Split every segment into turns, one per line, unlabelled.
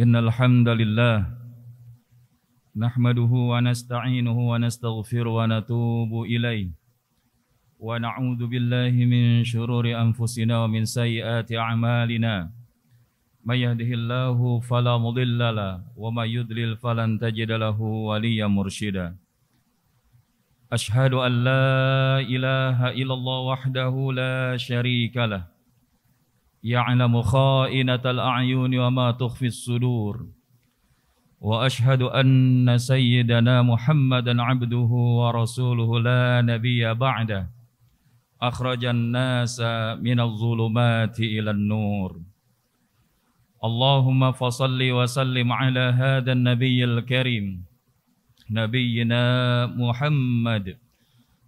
إن الحمد لله نحمده ونستعينه ونستغفره ونتوب إليه ونعوذ بالله من شرور أنفسنا ومن سيئات أعمالنا من يهده الله فلا مضل له ومن يضلل فلن تجد له وليا مرشدا أشهد أن لا إله إلا الله وحده لا شريك له يعلم خائنة الأعين وما تخفي الصدور وأشهد أن سيدنا محمدا عبده ورسوله لا نبي بعده أخرج الناس من الظلمات إلى النور اللهم فصل وسلم على هذا النبي الكريم نبينا محمد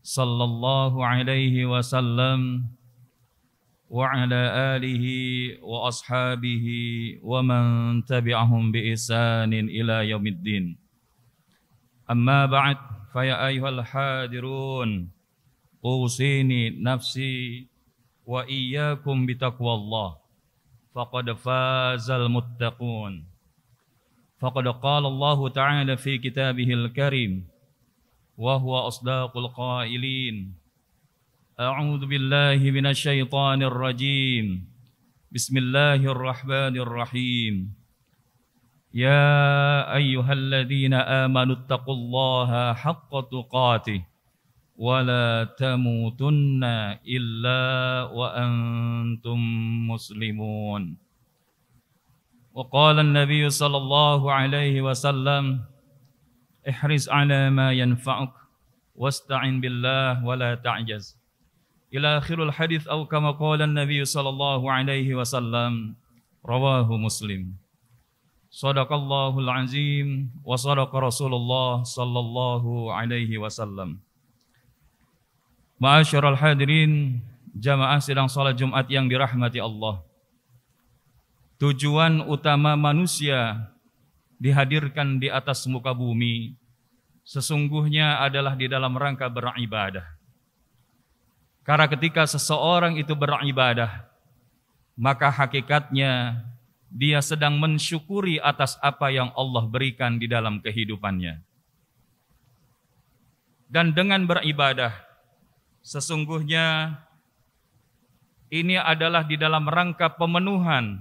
صلى الله عليه وسلم وعلى آله وأصحابه ومن تبعهم بإحسان إلى يوم الدين أما بعد فيا أيها الحاضرون أوصيني نفسي وإياكم بتقوى الله فقد فاز المتقون فقد قال الله تعالى في كتابه الكريم وهو أصداق القائلين أعوذ بالله من الشيطان الرجيم بسم الله الرحمن الرحيم يا أيها الذين آمنوا اتقوا الله حق تقاته ولا تموتن إلا وأنتم مسلمون وقال النبي صلى الله عليه وسلم احرص على ما ينفعك واستعن بالله ولا تعجز ila akhirul hadith au kama qala an-nabi sallallahu alaihi wasallam rawahu muslim sadaqallahu al azim wa sadaqa Rasulullah sallallahu alaihi wasallam. Ma'asyiral hadirin, jamaah sidang salat Jumat yang dirahmati Allah. Tujuan utama manusia dihadirkan di atas muka bumi sesungguhnya adalah di dalam rangka beribadah. Karena ketika seseorang itu beribadah, maka hakikatnya dia sedang mensyukuri atas apa yang Allah berikan di dalam kehidupannya. Dan dengan beribadah, sesungguhnya ini adalah di dalam rangka pemenuhan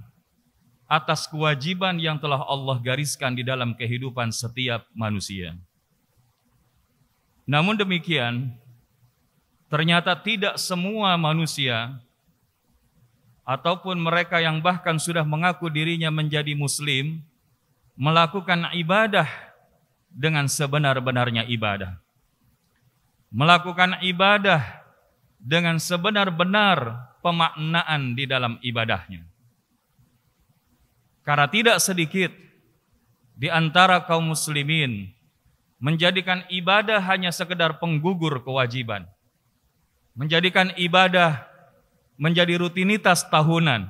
atas kewajiban yang telah Allah gariskan di dalam kehidupan setiap manusia. Namun demikian, Ternyata tidak semua manusia ataupun mereka yang bahkan sudah mengaku dirinya menjadi muslim melakukan ibadah dengan sebenar-benarnya ibadah. Melakukan ibadah dengan sebenar-benar pemaknaan di dalam ibadahnya. Karena tidak sedikit di antara kaum muslimin menjadikan ibadah hanya sekedar penggugur kewajiban menjadikan ibadah menjadi rutinitas tahunan,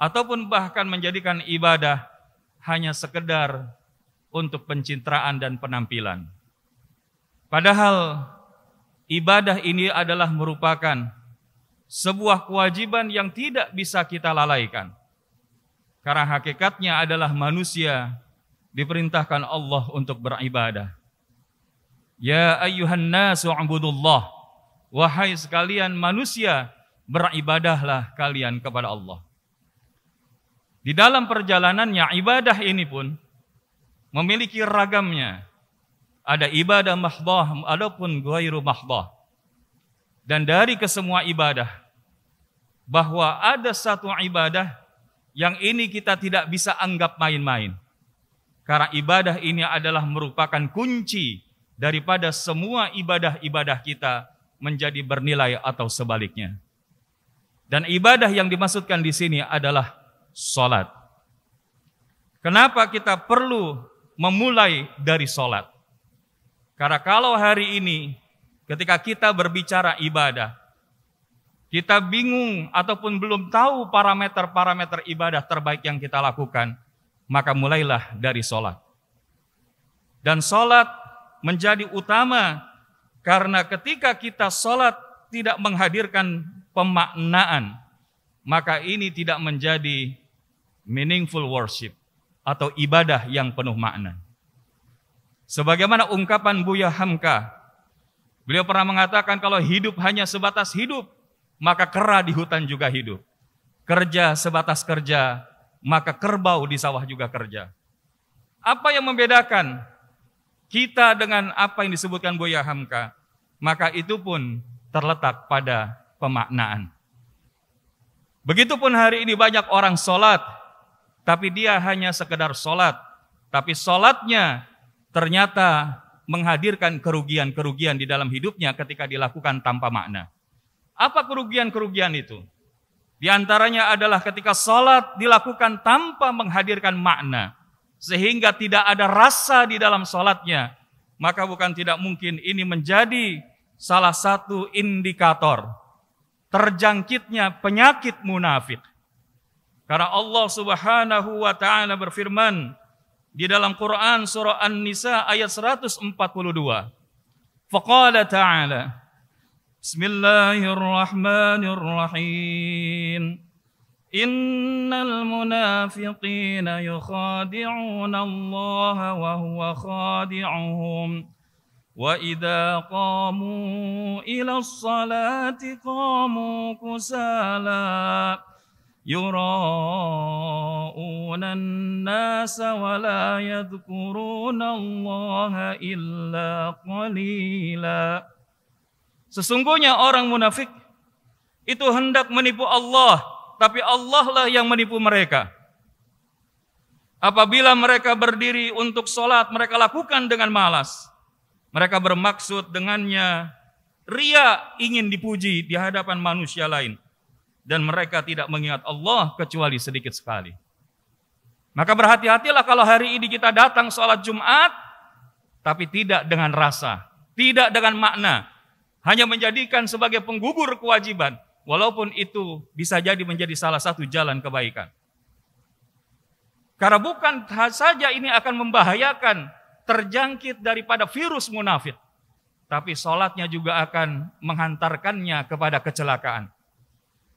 ataupun bahkan menjadikan ibadah hanya sekedar untuk pencitraan dan penampilan. Padahal ibadah ini adalah merupakan sebuah kewajiban yang tidak bisa kita lalaikan. Karena hakikatnya adalah manusia diperintahkan Allah untuk beribadah. Ya ayyuhan nasu'budullah. Wahai sekalian manusia, beribadahlah kalian kepada Allah. Di dalam perjalanannya ibadah ini pun memiliki ragamnya. Ada ibadah mahdah, adapun guairu mahdah. Dan dari kesemua ibadah bahwa ada satu ibadah yang ini kita tidak bisa anggap main-main. Karena ibadah ini adalah merupakan kunci daripada semua ibadah-ibadah kita menjadi bernilai atau sebaliknya. Dan ibadah yang dimaksudkan di sini adalah sholat. Kenapa kita perlu memulai dari sholat? Karena kalau hari ini ketika kita berbicara ibadah, kita bingung ataupun belum tahu parameter-parameter ibadah terbaik yang kita lakukan, maka mulailah dari sholat. Dan sholat menjadi utama karena ketika kita sholat tidak menghadirkan pemaknaan, maka ini tidak menjadi meaningful worship atau ibadah yang penuh makna. Sebagaimana ungkapan Buya Hamka, beliau pernah mengatakan kalau hidup hanya sebatas hidup, maka kera di hutan juga hidup. Kerja sebatas kerja, maka kerbau di sawah juga kerja. Apa yang membedakan kita dengan apa yang disebutkan Buya Hamka, maka itu pun terletak pada pemaknaan. Begitupun hari ini banyak orang sholat, tapi dia hanya sekedar sholat. Tapi sholatnya ternyata menghadirkan kerugian-kerugian di dalam hidupnya ketika dilakukan tanpa makna. Apa kerugian-kerugian itu? Di antaranya adalah ketika sholat dilakukan tanpa menghadirkan makna sehingga tidak ada rasa di dalam sholatnya, maka bukan tidak mungkin ini menjadi salah satu indikator terjangkitnya penyakit munafik. Karena Allah Subhanahu wa taala berfirman di dalam Quran surah An-Nisa ayat 142. Faqala ta'ala Bismillahirrahmanirrahim. Innal munafiqina yukhadi'una Allah wa huwa khadi'uhum Wa idha qamu ila salati qamu kusala Yura'una an-nasa wa la yadhkuruna Allah illa qalila Sesungguhnya orang munafik itu hendak menipu Allah tapi Allah lah yang menipu mereka. Apabila mereka berdiri untuk sholat, mereka lakukan dengan malas. Mereka bermaksud dengannya ria ingin dipuji di hadapan manusia lain. Dan mereka tidak mengingat Allah kecuali sedikit sekali. Maka berhati-hatilah kalau hari ini kita datang sholat Jumat, tapi tidak dengan rasa, tidak dengan makna. Hanya menjadikan sebagai penggubur kewajiban. Walaupun itu bisa jadi menjadi salah satu jalan kebaikan. Karena bukan saja ini akan membahayakan terjangkit daripada virus munafik, tapi sholatnya juga akan menghantarkannya kepada kecelakaan.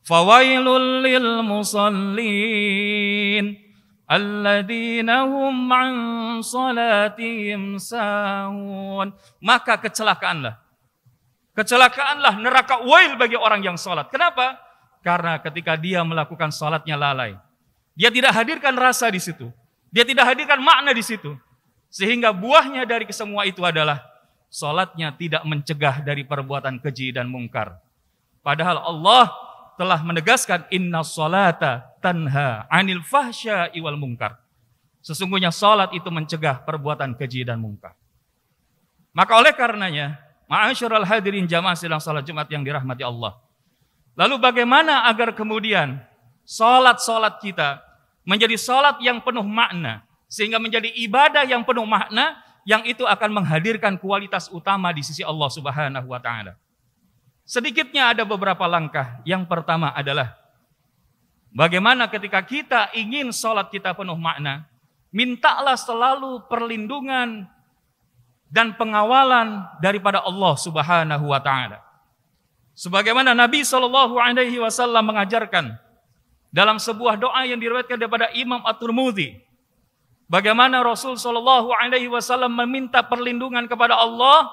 Fawailul lil musallin alladzina an salatihim sahun. Maka kecelakaanlah Kecelakaanlah neraka wail bagi orang yang sholat. Kenapa? Karena ketika dia melakukan sholatnya lalai. Dia tidak hadirkan rasa di situ. Dia tidak hadirkan makna di situ. Sehingga buahnya dari kesemua itu adalah sholatnya tidak mencegah dari perbuatan keji dan mungkar. Padahal Allah telah menegaskan inna sholata tanha anil fahsya iwal mungkar. Sesungguhnya sholat itu mencegah perbuatan keji dan mungkar. Maka oleh karenanya Ma'asyiral hadirin jamaah sidang salat Jumat yang dirahmati Allah. Lalu bagaimana agar kemudian salat-salat kita menjadi salat yang penuh makna sehingga menjadi ibadah yang penuh makna yang itu akan menghadirkan kualitas utama di sisi Allah Subhanahu wa taala. Sedikitnya ada beberapa langkah. Yang pertama adalah bagaimana ketika kita ingin salat kita penuh makna, mintalah selalu perlindungan dan pengawalan daripada Allah Subhanahu wa taala. Sebagaimana Nabi Shallallahu alaihi wasallam mengajarkan dalam sebuah doa yang diriwayatkan daripada Imam At-Tirmidzi, bagaimana Rasul Shallallahu alaihi wasallam meminta perlindungan kepada Allah,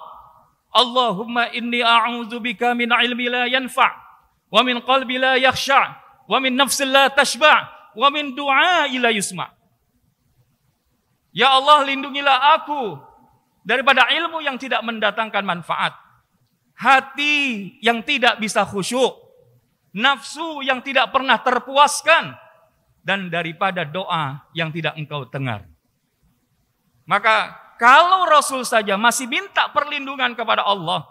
Allahumma inni a'udzubika min ilmi la yanfa' wa min qalbi la yakhsha' wa min nafsin la tashba' wa min du'a ila yusma'. Ya Allah lindungilah aku daripada ilmu yang tidak mendatangkan manfaat, hati yang tidak bisa khusyuk, nafsu yang tidak pernah terpuaskan, dan daripada doa yang tidak engkau dengar. Maka kalau Rasul saja masih minta perlindungan kepada Allah,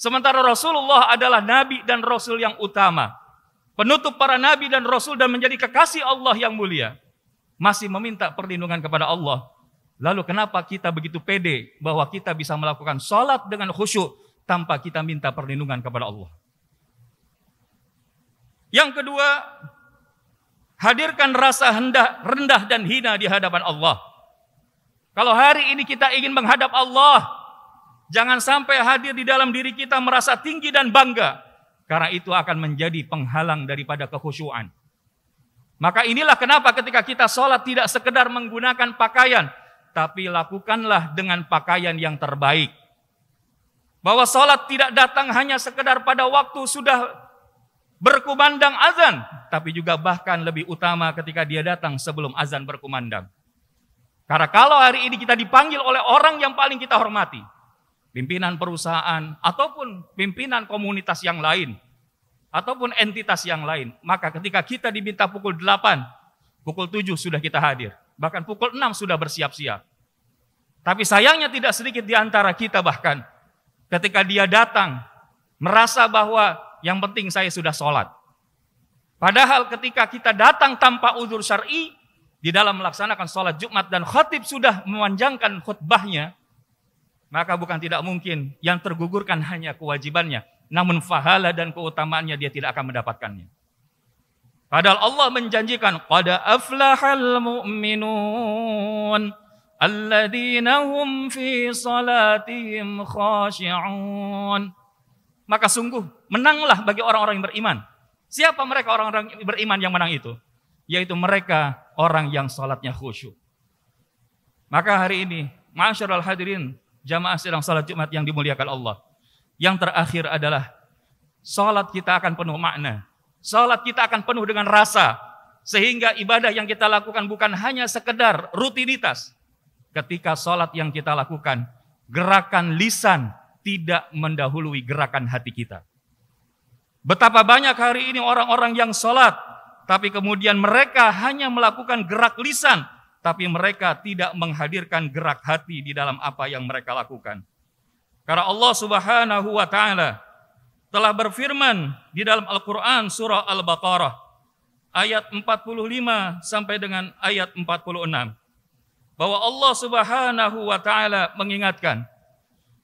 sementara Rasulullah adalah nabi dan rasul yang utama, penutup para nabi dan rasul dan menjadi kekasih Allah yang mulia, masih meminta perlindungan kepada Allah, Lalu kenapa kita begitu pede bahwa kita bisa melakukan sholat dengan khusyuk tanpa kita minta perlindungan kepada Allah. Yang kedua, hadirkan rasa hendah, rendah dan hina di hadapan Allah. Kalau hari ini kita ingin menghadap Allah, jangan sampai hadir di dalam diri kita merasa tinggi dan bangga. Karena itu akan menjadi penghalang daripada kekhusyuan. Maka inilah kenapa ketika kita sholat tidak sekedar menggunakan pakaian, tapi lakukanlah dengan pakaian yang terbaik. Bahwa sholat tidak datang hanya sekedar pada waktu sudah berkumandang azan, tapi juga bahkan lebih utama ketika dia datang sebelum azan berkumandang. Karena kalau hari ini kita dipanggil oleh orang yang paling kita hormati, pimpinan perusahaan ataupun pimpinan komunitas yang lain, ataupun entitas yang lain, maka ketika kita diminta pukul 8, pukul 7 sudah kita hadir. Bahkan pukul 6 sudah bersiap-siap. Tapi sayangnya tidak sedikit di antara kita bahkan ketika dia datang merasa bahwa yang penting saya sudah sholat. Padahal ketika kita datang tanpa uzur syari di dalam melaksanakan sholat Jumat dan khatib sudah memanjangkan khutbahnya, maka bukan tidak mungkin yang tergugurkan hanya kewajibannya, namun fahala dan keutamaannya dia tidak akan mendapatkannya. Padahal Allah menjanjikan qad aflahal mu'minun alladzina fi salatihim khashi'un. Maka sungguh menanglah bagi orang-orang yang beriman. Siapa mereka orang-orang beriman yang menang itu? Yaitu mereka orang yang salatnya khusyuk. Maka hari ini, ma'asyiral hadirin, jamaah sedang salat Jumat yang dimuliakan Allah. Yang terakhir adalah salat kita akan penuh makna Salat kita akan penuh dengan rasa. Sehingga ibadah yang kita lakukan bukan hanya sekedar rutinitas. Ketika salat yang kita lakukan, gerakan lisan tidak mendahului gerakan hati kita. Betapa banyak hari ini orang-orang yang salat tapi kemudian mereka hanya melakukan gerak lisan, tapi mereka tidak menghadirkan gerak hati di dalam apa yang mereka lakukan. Karena Allah Subhanahu wa taala telah berfirman di dalam Al-Quran surah Al-Baqarah ayat 45 sampai dengan ayat 46 bahwa Allah Subhanahu wa taala mengingatkan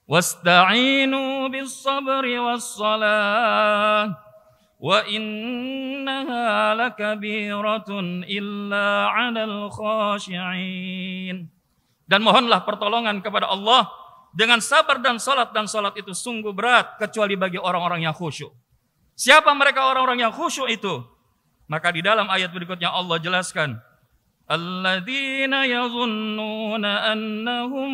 wasta'inu bis sabri was salah wa innaha lakabiratun illa 'alal khashi'in dan mohonlah pertolongan kepada Allah dengan sabar dan sholat dan sholat itu sungguh berat kecuali bagi orang-orang yang khusyuk. Siapa mereka orang-orang yang khusyuk itu? Maka di dalam ayat berikutnya Allah jelaskan, alladzina yazunnuna annahum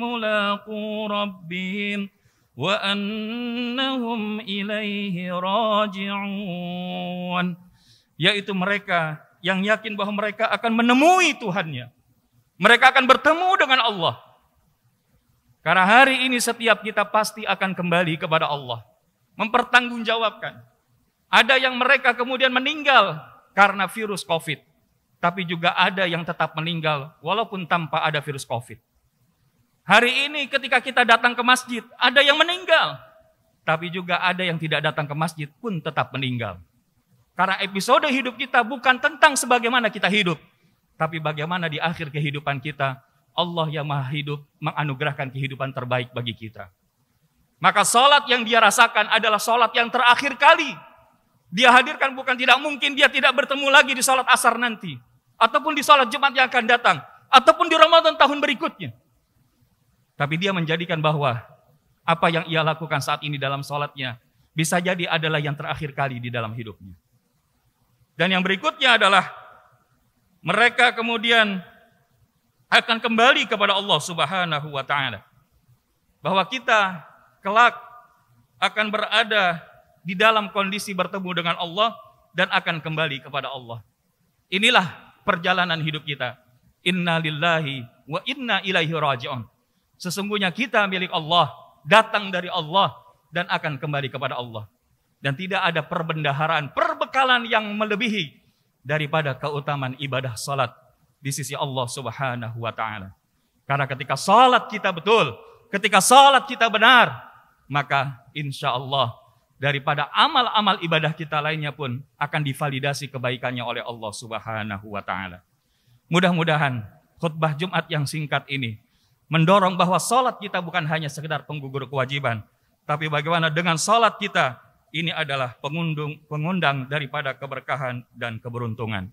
mulaqu rabbihim wa annahum ilaihi raji'un yaitu mereka yang yakin bahwa mereka akan menemui Tuhannya mereka akan bertemu dengan Allah karena hari ini setiap kita pasti akan kembali kepada Allah. Mempertanggungjawabkan. Ada yang mereka kemudian meninggal karena virus COVID. Tapi juga ada yang tetap meninggal walaupun tanpa ada virus COVID. Hari ini ketika kita datang ke masjid, ada yang meninggal. Tapi juga ada yang tidak datang ke masjid pun tetap meninggal. Karena episode hidup kita bukan tentang sebagaimana kita hidup. Tapi bagaimana di akhir kehidupan kita Allah yang maha hidup menganugerahkan kehidupan terbaik bagi kita. Maka sholat yang dia rasakan adalah sholat yang terakhir kali. Dia hadirkan bukan tidak mungkin dia tidak bertemu lagi di sholat asar nanti. Ataupun di sholat Jumat yang akan datang. Ataupun di Ramadan tahun berikutnya. Tapi dia menjadikan bahwa apa yang ia lakukan saat ini dalam sholatnya bisa jadi adalah yang terakhir kali di dalam hidupnya. Dan yang berikutnya adalah mereka kemudian akan kembali kepada Allah Subhanahu wa taala. Bahwa kita kelak akan berada di dalam kondisi bertemu dengan Allah dan akan kembali kepada Allah. Inilah perjalanan hidup kita. Inna lillahi wa inna ilaihi raji'un. Sesungguhnya kita milik Allah, datang dari Allah dan akan kembali kepada Allah. Dan tidak ada perbendaharaan, perbekalan yang melebihi daripada keutamaan ibadah salat di sisi Allah Subhanahu wa taala. Karena ketika salat kita betul, ketika salat kita benar, maka insya Allah daripada amal-amal ibadah kita lainnya pun akan divalidasi kebaikannya oleh Allah Subhanahu wa taala. Mudah-mudahan khutbah Jumat yang singkat ini mendorong bahwa salat kita bukan hanya sekedar penggugur kewajiban, tapi bagaimana dengan salat kita ini adalah pengundung pengundang daripada keberkahan dan keberuntungan.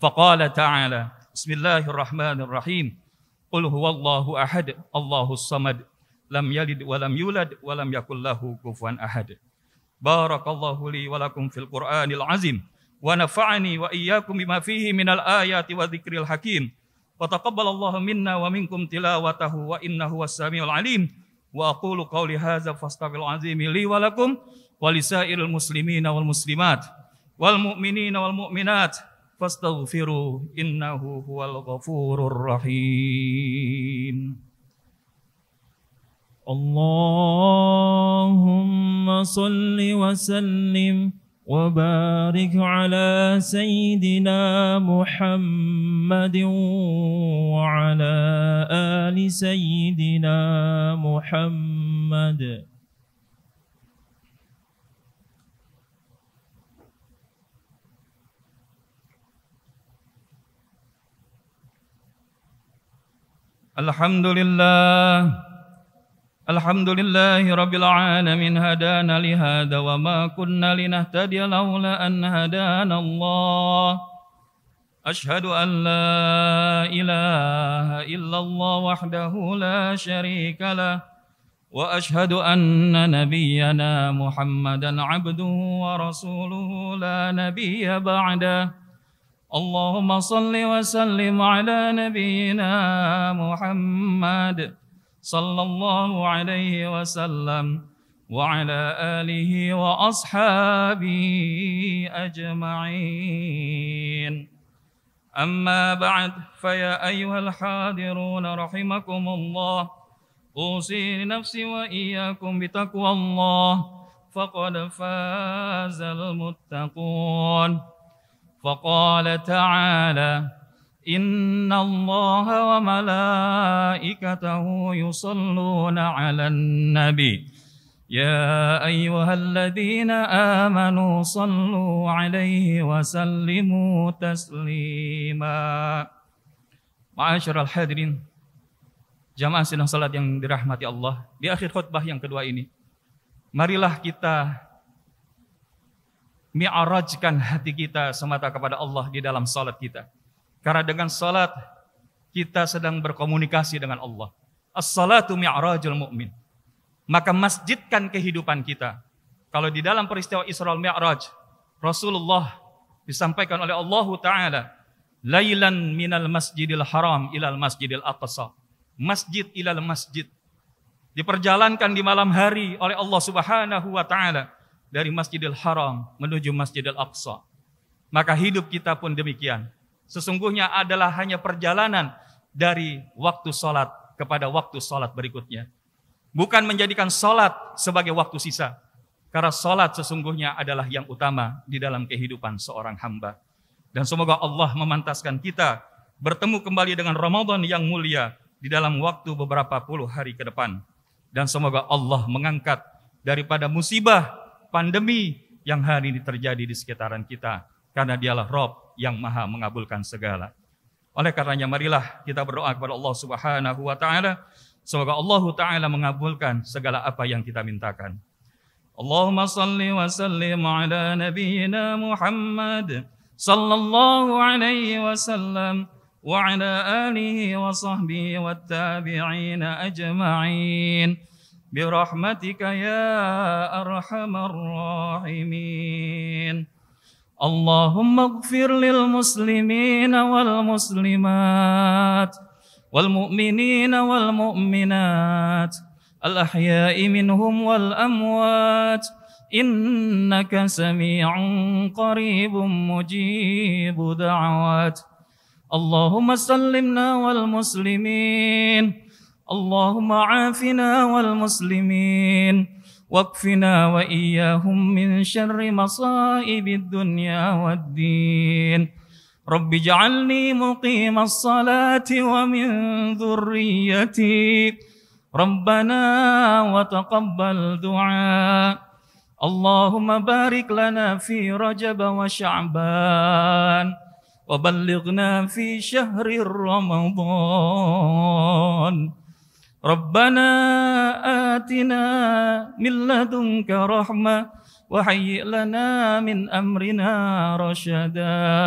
Faqala ta'ala Bismillahirrahmanirrahim. Allahu huwallahu ahad, Allahus samad, lam yalid wa lam yulad wa lam yakul lahu kufuwan ahad. Barakallahu li fil Qur'anil azim wa nafa'ani wa iyyakum bima fihi minal ayati wa dzikril hakim. Wa taqabbalallahu minna wa minkum tilawatahu wa innahu was-sami'ul alim. Wa aqulu qawli hadza fastaghfirul azim li wa lakum wa lisairil muslimina wal muslimat wal mu'minina wal mu'minat فاستغفروه إنه هو الغفور الرحيم اللهم صل وسلم وبارك على سيدنا محمد وعلى آل سيدنا محمد الحمد لله الحمد لله رب العالمين هدانا لهذا وما كنا لنهتدي لولا أن هدانا الله أشهد أن لا إله إلا الله وحده لا شريك له وأشهد أن نبينا محمدا عبده ورسوله لا نبي بعده اللهم صل وسلم على نبينا محمد صلى الله عليه وسلم وعلى آله وأصحابه أجمعين أما بعد فيا أيها الحاضرون رحمكم الله أوصي نفسي وإياكم بتقوى الله فقد فاز المتقون فقال تعالى إن الله وملائكته يصلون على النبي يا أيها الذين آمنوا صلوا عليه وسلموا تسليما معاشر الحاضرين Jamaah sidang salat yang dirahmati Allah Di akhir khutbah yang kedua ini Marilah kita mi'arajkan hati kita semata kepada Allah di dalam salat kita. Karena dengan salat kita sedang berkomunikasi dengan Allah. As-salatu mi'rajul mu'min. Maka masjidkan kehidupan kita. Kalau di dalam peristiwa Isra'ul Mi'raj, Rasulullah disampaikan oleh Allah Ta'ala, Lailan minal masjidil haram ilal masjidil aqsa. Masjid ilal masjid. Diperjalankan di malam hari oleh Allah Subhanahu Wa Ta'ala dari Masjidil Haram menuju Masjidil Aqsa. Maka hidup kita pun demikian. Sesungguhnya adalah hanya perjalanan dari waktu sholat kepada waktu sholat berikutnya. Bukan menjadikan sholat sebagai waktu sisa. Karena sholat sesungguhnya adalah yang utama di dalam kehidupan seorang hamba. Dan semoga Allah memantaskan kita bertemu kembali dengan Ramadan yang mulia di dalam waktu beberapa puluh hari ke depan. Dan semoga Allah mengangkat daripada musibah pandemi yang hari ini terjadi di sekitaran kita. Karena dialah Rob yang maha mengabulkan segala. Oleh karenanya marilah kita berdoa kepada Allah Subhanahu wa taala semoga Allah taala mengabulkan segala apa yang kita mintakan. Allahumma salli wa sallim ala nabiyyina Muhammad sallallahu alaihi wasallam wa ala alihi wa sahbihi wa tabi'ina ajma'in. برحمتك يا أرحم الراحمين اللهم اغفر للمسلمين والمسلمات والمؤمنين والمؤمنات الأحياء منهم والأموات إنك سميع قريب مجيب دعوات اللهم سلمنا والمسلمين اللهم عافنا والمسلمين واكفنا وإياهم من شر مصائب الدنيا والدين رب اجعلني مقيم الصلاة ومن ذريتي ربنا وتقبل دعاء اللهم بارك لنا في رجب وشعبان وبلغنا في شهر رمضان ربنا آتنا من لدنك رحمة وهيئ لنا من أمرنا رشدا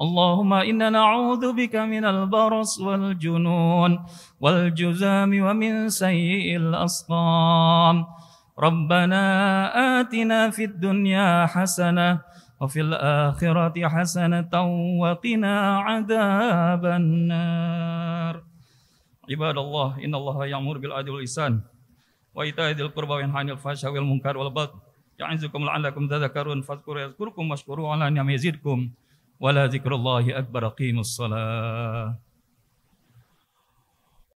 اللهم إنا نعوذ بك من البرص والجنون والجزام ومن سيء الأسقام ربنا آتنا في الدنيا حسنة وفي الآخرة حسنة وقنا عذاب النار ibadallah innallaha ya'muru bil adli wal wa ita'i dzil qurba wa yanha munkar wal bagh ya'izukum la'allakum tadhakkarun fadhkuru yadhkurkum washkuru 'ala ni'amihi yazidkum akbar